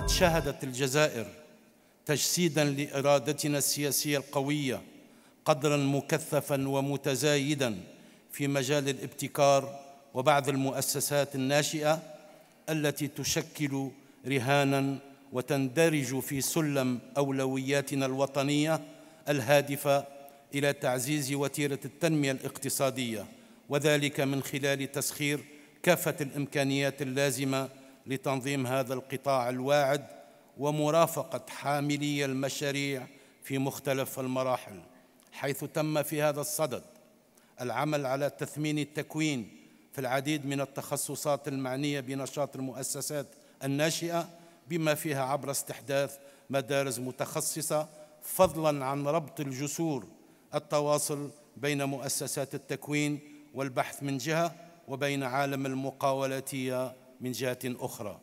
وقد شهدت الجزائر تجسيدا لارادتنا السياسيه القويه قدرا مكثفا ومتزايدا في مجال الابتكار وبعض المؤسسات الناشئه التي تشكل رهانا وتندرج في سلم اولوياتنا الوطنيه الهادفه الى تعزيز وتيره التنميه الاقتصاديه وذلك من خلال تسخير كافه الامكانيات اللازمه لتنظيم هذا القطاع الواعد ومرافقة حاملي المشاريع في مختلف المراحل حيث تم في هذا الصدد العمل على تثمين التكوين في العديد من التخصصات المعنية بنشاط المؤسسات الناشئة بما فيها عبر استحداث مدارس متخصصة فضلاً عن ربط الجسور التواصل بين مؤسسات التكوين والبحث من جهة وبين عالم المقاولاتية من جهة أخرى